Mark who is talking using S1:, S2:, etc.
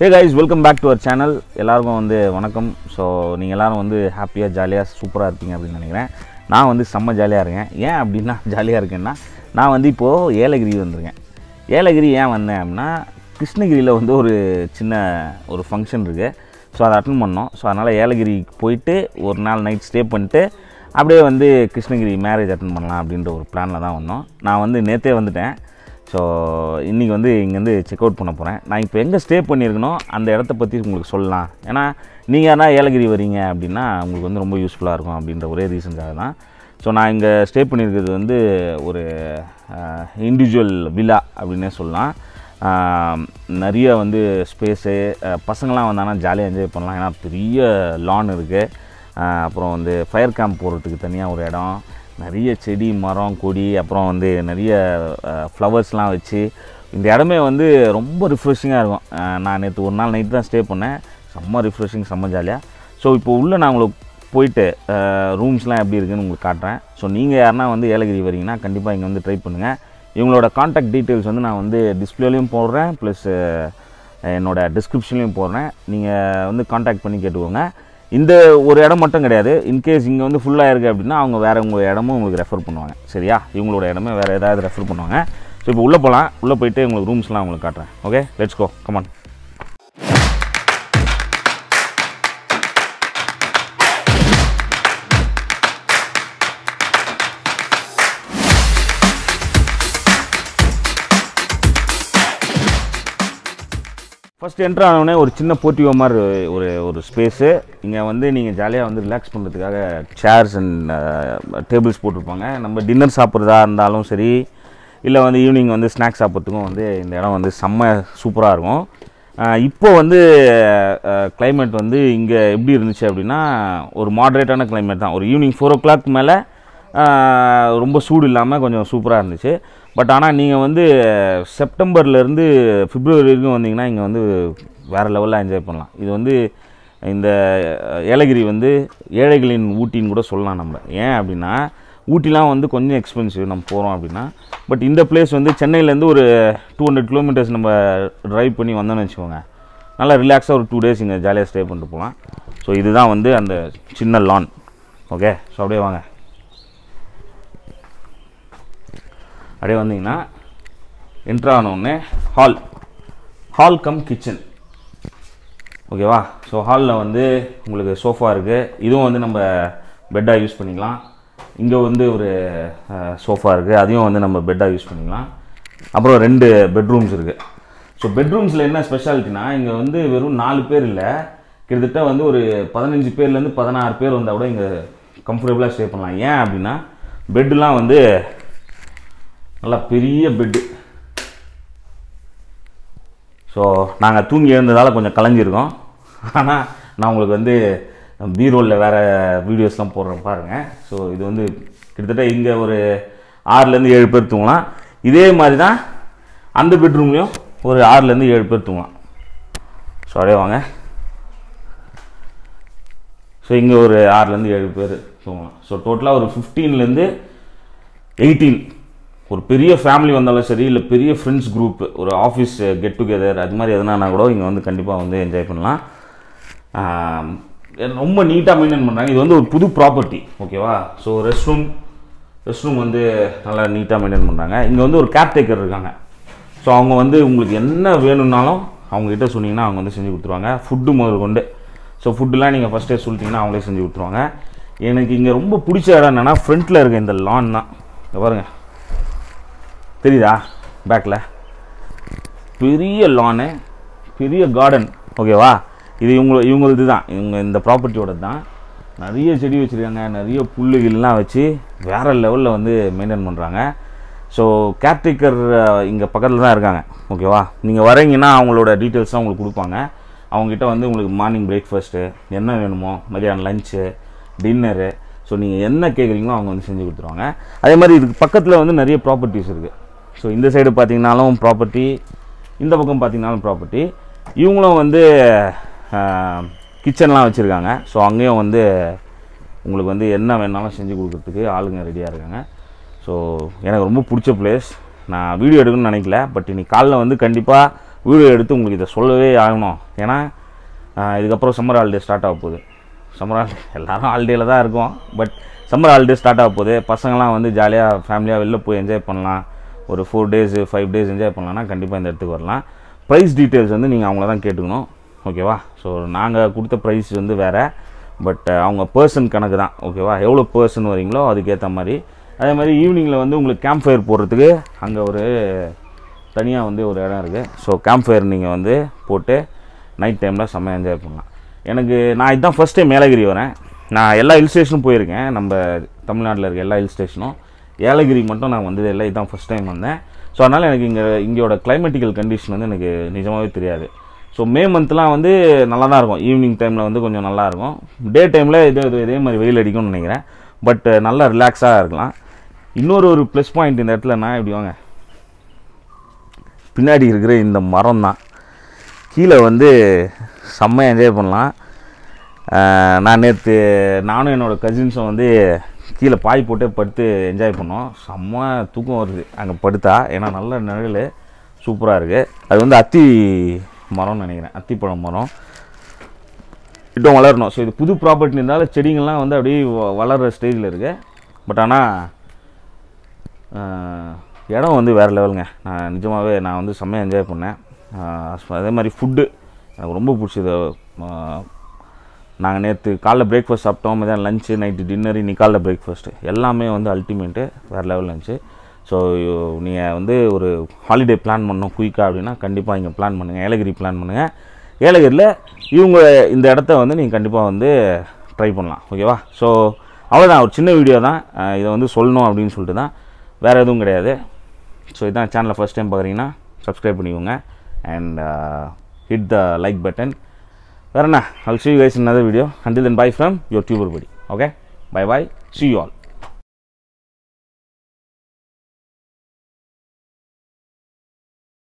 S1: Hey guys welcome back to our channel எல்லாருக்கும் வந்து வணக்கம் ஸோ நீங்கள் எல்லோரும் வந்து ஹாப்பியாக ஜாலியாக சூப்பராக இருப்பீங்க அப்படின்னு நினைக்கிறேன் நான் வந்து செம்ம ஜாலியாக இருக்கேன் ஏன் அப்படின்னா ஜாலியாக இருக்கேன்னா நான் வந்து இப்போது ஏலகிரி வந்திருக்கேன் ஏலகிரி ஏன் வந்தேன் அப்படின்னா கிருஷ்ணகிரியில் வந்து ஒரு சின்ன ஒரு ஃபங்க்ஷன் இருக்குது ஸோ அதை அட்டன் பண்ணோம் ஸோ அதனால் ஏலகிரிக்கு போயிட்டு ஒரு நாள் நைட் ஸ்டே பண்ணிட்டு அப்படியே வந்து கிருஷ்ணகிரி மேரேஜ் அட்டன் பண்ணலாம் அப்படின்ற ஒரு பிளானில் தான் வந்தோம் நான் வந்து நேற்றே வந்துட்டேன் ஸோ இன்றைக்கி வந்து இங்கேருந்து செக் அவுட் பண்ண போகிறேன் நான் இப்போ எங்கே ஸ்டே பண்ணியிருக்கனோ அந்த இடத்த பற்றி உங்களுக்கு சொல்லலாம் ஏன்னா நீங்கள் யாரா ஏலகிரி வரீங்க அப்படின்னா உங்களுக்கு வந்து ரொம்ப யூஸ்ஃபுல்லாக இருக்கும் அப்படின்ற ஒரே ரீசன்காக தான் ஸோ நான் இங்கே ஸ்டே பண்ணியிருக்கிறது வந்து ஒரு இண்டிவிஜுவல் விழா அப்படின்னே சொல்லலாம் நிறைய வந்து ஸ்பேஸு பசங்களாம் வந்தாங்கன்னா ஜாலியாக என்ஜாய் பண்ணலாம் ஏன்னா பெரிய லான் இருக்குது அப்புறம் வந்து ஃபயர் கேம்ப் போடுறதுக்கு தனியாக ஒரு இடம் நிறைய செடி மரம் கொடி அப்புறம் வந்து நிறைய ஃப்ளவர்ஸ்லாம் வச்சு இந்த இடமே வந்து ரொம்ப ரிஃப்ரெஷிங்காக இருக்கும் நான் நேற்று ஒரு நாள் நைட்டு தான் ஸ்டே பண்ணேன் செம்ம ரிஃப்ரெஷிங் செம்ம ஜாலியாக ஸோ இப்போ உள்ளே நான் உங்களுக்கு போயிட்டு ரூம்ஸ்லாம் எப்படி இருக்குதுன்னு உங்களுக்கு காட்டுறேன் ஸோ நீங்கள் யாருனா வந்து ஏலகிரி வரீங்கன்னா கண்டிப்பாக இங்கே வந்து ட்ரை பண்ணுங்கள் இவங்களோட காண்டாக்ட் டீட்டெயில்ஸ் வந்து நான் வந்து டிஸ்பிளேலையும் போடுறேன் ப்ளஸ் என்னோடய டிஸ்கிரிப்ஷன்லேயும் போடுறேன் நீங்கள் வந்து காண்டாக்ட் பண்ணி கேட்டுக்கோங்க இந்த ஒரு இடம் மட்டும் கிடையாது இன்கேஸ் இங்கே வந்து ஃபுல்லாக இருக்குது அப்படின்னா அவங்க வேறு உங்கள் இடமும் உங்களுக்கு ரெஃபர் பண்ணுவாங்க சரியா இவங்களோட இடமே வேறு ஏதாவது ரெஃபர் பண்ணுவாங்க ஸோ இப்போ உள்ளே போகலாம் உள்ளே போயிட்டு உங்களுக்கு ரூம்ஸ்லாம் உங்களுக்கு காட்டுறேன் okay let's go come on first entry ஆனவுடனே ஒரு சின்ன போட்டியோ மாதிரி ஒரு ஒரு ஸ்பேஸு இங்கே வந்து நீங்கள் ஜாலியாக வந்து ரிலாக்ஸ் பண்ணுறதுக்காக சேர்ஸ் அண்ட் டேபிள்ஸ் போட்டிருப்பாங்க நம்ம டின்னர் சாப்பிட்றதா இருந்தாலும் சரி இல்லை வந்து ஈவினிங் வந்து ஸ்நாக்ஸ் சாப்பிட்றதுக்கும் வந்து இந்த இடம் வந்து செம்ம சூப்பராக இருக்கும் இப்போ வந்து கிளைமேட் வந்து இங்கே எப்படி இருந்துச்சு அப்படின்னா ஒரு மாட்ரேட்டான கிளைமேட் தான் ஒரு ஈவினிங் ஃபோர் ஓ கிளாக் மேலே ரொம்ப சூடு இல்லாமல் கொஞ்சம் சூப்பராக இருந்துச்சு பட் ஆனால் நீங்கள் வந்து செப்டம்பர்லேருந்து பிப்ரவரி வரைக்கும் வந்தீங்கன்னா இங்கே வந்து வேறு லெவலில் என்ஜாய் பண்ணலாம் இது வந்து இந்த ஏலகிரி வந்து ஏழைகளின் ஊட்டின்னு கூட சொல்லலாம் நம்ம ஏன் அப்படின்னா ஊட்டிலாம் வந்து கொஞ்சம் எக்ஸ்பென்சிவ் நம்ம போகிறோம் அப்படின்னா பட் இந்த பிளேஸ் வந்து சென்னையிலேருந்து ஒரு டூ ஹண்ட்ரட் கிலோமீட்டர்ஸ் நம்ம ட்ரைவ் பண்ணி வந்தோம்னு வச்சுக்கோங்க நல்லா ரிலாக்ஸாக ஒரு டூ டேஸ் இங்கே ஜாலியாக ஸ்டே பண்ணிட்டு போகலாம் ஸோ இதுதான் வந்து அந்த சின்ன லான் ஓகே ஸோ அப்படியே வாங்க அப்படியே வந்தீங்கன்னா என்ட்ரானோடனே ஹால் ஹால் கம் கிச்சன் ஓகேவா ஸோ ஹாலில் வந்து உங்களுக்கு சோஃபா இருக்குது இதுவும் வந்து நம்ம பெட்டாக யூஸ் பண்ணிக்கலாம் இங்கே வந்து ஒரு சோஃபா இருக்குது அதையும் வந்து நம்ம பெட்டாக யூஸ் பண்ணிக்கலாம் அப்புறம் ரெண்டு பெட்ரூம்ஸ் இருக்குது ஸோ பெட்ரூம்ஸில் என்ன ஸ்பெஷாலிட்டினா இங்கே வந்து வெறும் நாலு பேர் இல்லை கிட்டத்தட்ட வந்து ஒரு பதினஞ்சு பேர்லேருந்து பதினாறு பேர் வந்தால் கூட இங்கே கம்ஃபர்டபுளாக ஸ்டே பண்ணலாம் ஏன் அப்படின்னா பெட்டுலாம் வந்து நல்லா பெரிய பெட்டு ஸோ நாங்கள் தூங்கி எழுந்ததால் கொஞ்சம் கலைஞ்சிருக்கோம் ஆனால் நான் உங்களுக்கு வந்து பீரோலில் வேறு வீடியோஸ்லாம் போடுறேன் பாருங்கள் ஸோ இது வந்து கிட்டத்தட்ட இங்கே ஒரு ஆறுலேருந்து ஏழு பேர் தூங்கலாம் இதே மாதிரி தான் அந்த பெட்ரூம்லேயும் ஒரு ஆறுலேருந்து ஏழு பேர் தூங்கலாம் ஸோ அப்படியே வாங்க ஸோ இங்கே ஒரு ஆறுலேருந்து ஏழு பேர் தூங்கலாம் ஸோ டோட்டலாக ஒரு ஃபிஃப்டீன்லேருந்து எயிட்டீன் ஒரு பெரிய ஃபேமிலி வந்தாலும் சரி இல்லை பெரிய ஃப்ரெண்ட்ஸ் குரூப் ஒரு ஆஃபீஸ் கெட் டுகெதர் அது மாதிரி எதுனானா கூட இங்கே வந்து கண்டிப்பாக வந்து என்ஜாய் பண்ணலாம் ரொம்ப நீட்டாக மெயின்டைன் பண்ணுறாங்க இது வந்து ஒரு புது ப்ராப்பர்ட்டி ஓகேவா so rest room rest room வந்து நல்லா நீட்டாக மெயின்டைன் பண்ணுறாங்க இங்கே வந்து ஒரு கேப் டேக்கர் இருக்காங்க ஸோ அவங்க வந்து உங்களுக்கு என்ன வேணும்னாலும் அவங்ககிட்ட சொன்னீங்கன்னா அவங்க வந்து செஞ்சு கொடுத்துருவாங்க ஃபுட்டு முதல் கொண்டு ஸோ ஃபுட்டுலாம் நீங்கள் ஃபஸ்ட்டே சொல்லிட்டிங்கன்னா அவங்களே செஞ்சு கொடுத்துருவாங்க எனக்கு இங்கே ரொம்ப பிடிச்ச இடம் என்னென்னா ஃப்ரண்ட்டில் இருக்க இந்த லான் தான் பாருங்கள் தெரியுதா பேக்கில் பெரிய லானு பெரிய கார்டன் ஓகேவா இது இவங்க இவங்களது தான் இவங்க இந்த ப்ராப்பர்ட்டியோட தான் நிறைய செடி வச்சுருக்காங்க நிறைய புல்லுகள்லாம் வச்சு வேறு லெவலில் வந்து மெயின்டைன் பண்ணுறாங்க ஸோ கேர்டேக்கர் இங்கே பக்கத்தில் தான் இருக்காங்க ஓகேவா நீங்கள் வரீங்கன்னா அவங்களோட டீட்டெயில்ஸ்லாம் உங்களுக்கு கொடுப்பாங்க அவங்ககிட்ட வந்து உங்களுக்கு மார்னிங் பிரேக்ஃபாஸ்ட்டு என்ன வேணுமோ மதியானம் லஞ்சு டின்னரு ஸோ நீங்கள் என்ன கேட்குறீங்களோ அவங்க வந்து செஞ்சு கொடுத்துருவாங்க அதே மாதிரி இதுக்கு பக்கத்தில் வந்து நிறைய ப்ராப்பர்ட்டிஸ் இருக்குது ஸோ இந்த சைடு பார்த்திங்கனாலும் ப்ராப்பர்ட்டி இந்த பக்கம் பார்த்திங்கனாலும் ப்ராப்பர்ட்டி இவங்களும் வந்து கிச்சன்லாம் வச்சுருக்காங்க ஸோ அங்கேயும் வந்து உங்களுக்கு வந்து என்ன வேணாலும் செஞ்சு கொடுக்குறதுக்கு ஆளுங்க ரெடியாக இருக்காங்க ஸோ எனக்கு ரொம்ப பிடிச்ச பிளேஸ் நான் வீடியோ எடுக்கணும்னு நினைக்கல பட் இன்னைக்கு காலைல வந்து கண்டிப்பாக வீடியோ எடுத்து உங்களுக்கு இதை சொல்லவே ஆகணும் ஏன்னா இதுக்கப்புறம் சம்மர் ஹாலிடே ஸ்டார்ட் ஆக போகுது சம்மர் ஹாலிடே எல்லோரும் ஹாலிடேயில் தான் இருக்கும் பட் சம்மர் ஹாலிடே ஸ்டார்ட் ஆக போகுது பசங்களாம் வந்து ஜாலியாக ஃபேமிலியாக வெளில போய் என்ஜாய் பண்ணலாம் ஒரு four days five days enjoy பண்ணலான்னா கண்டிப்பாக இந்த இடத்துக்கு வரலாம் ப்ரைஸ் டீட்டெயில்ஸ் வந்து நீங்கள் அவங்கள தான் கேட்டுக்கணும் ஓகேவா ஸோ நாங்கள் கொடுத்த ப்ரைஸ் வந்து வேறு பட் அவங்க பர்சன் கணக்கு தான் ஓகேவா எவ்வளோ பர்சன் வரீங்களோ அதுக்கேற்ற மாதிரி அதே மாதிரி ஈவினிங்கில் வந்து உங்களுக்கு கேம்ப் ஃபயர் போடுறதுக்கு அங்கே ஒரு தனியாக வந்து ஒரு இடம் இருக்குது ஸோ கேம்ப் ஃபயர் நீங்கள் வந்து போட்டு நைட் டைமில் செம்ம என்ஜாய் பண்ணலாம் எனக்கு நான் இதுதான் ஃபஸ்ட் டைம் மேலகிரி வரேன் நான் எல்லா ஹில் ஸ்டேஷனும் போயிருக்கேன் நம்ம தமிழ்நாட்டில் இருக்க எல்லா ஹில் ஸ்டேஷனும் ஏலகிரி மட்டும் நான் வந்ததே இல்லை இதுதான் ஃபஸ்ட் டைம் வந்தேன் ஸோ அதனால் எனக்கு இங்கே இங்கேயோட கிளைமேட்டிக்கல் கண்டிஷன் வந்து எனக்கு நிஜமாகவே தெரியாது ஸோ மே மந்த்லாம் வந்து நல்லா தான் இருக்கும் ஈவினிங் டைமில் வந்து கொஞ்சம் நல்லாயிருக்கும் டே டைமில் இதே இதே மாதிரி வெயில் அடிக்கும்னு நினைக்கிறேன் பட் நல்லா ரிலாக்ஸாக இருக்கலாம் இன்னொரு ஒரு ப்ளஸ் பாயிண்ட் இந்த இடத்துல நான் எப்படி வாங்க பின்னாடி இருக்கிற இந்த மரம் தான் கீழே வந்து செம்மையாக என்ஜாய் பண்ணலாம் நான் நேற்று நானும் என்னோடய கசின்ஸும் வந்து கீழே பாய் போட்டே படுத்து என்ஜாய் பண்ணோம் செம்ம தூக்கம் வருது அங்கே படுத்தா ஏன்னா நல்ல நிழல் சூப்பராக இருக்குது அது வந்து அத்தி மரம்னு நினைக்கிறேன் அத்திப்பழம் மரம் இட்டும் வளரணும் ஸோ இது புது ப்ராப்பர்ட்டி இருந்தாலும் செடிங்கள்லாம் வந்து அப்படியே வளர்கிற ஸ்டேஜில் இருக்குது பட் ஆனால் இடம் வந்து வேறு லெவலுங்க நான் நிஜமாகவே நான் வந்து செம்மையாக என்ஜாய் பண்ணேன் அதே மாதிரி ஃபுட்டு எனக்கு ரொம்ப பிடிச்சது நாங்கள் நேற்று காலைல பிரேக்ஃபாஸ்ட் சாப்பிட்டோம் மதியம் லஞ்சு நைட்டு டின்னர் நீ காலைல பிரேக்ஃபாஸ்ட்டு எல்லாமே வந்து அல்டிமேட்டு வேறு லெவலில் இருந்துச்சு ஸோ நீங்கள் வந்து ஒரு ஹாலிடே பிளான் பண்ணோம் குயிக்காக அப்படின்னா கண்டிப்பாக இங்கே பிளான் பண்ணுங்கள் ஏலகிரி பிளான் பண்ணுங்கள் ஏலகிரியில் இவங்க இந்த இடத்த வந்து நீங்கள் கண்டிப்பாக வந்து ட்ரை பண்ணலாம் ஓகேவா ஸோ அவ்வளோதான் ஒரு சின்ன வீடியோ தான் இதை வந்து சொல்லணும் அப்படின்னு சொல்லிட்டு தான் வேறு எதுவும் கிடையாது ஸோ இதான் சேனலை ஃபஸ்ட் டைம் பார்க்குறீங்கன்னா சப்ஸ்கிரைப் பண்ணிக்கோங்க and hit the like button Varana, I'll see you guys in another video. Until then, bye from your tuber buddy. Okay? Bye bye. See you all.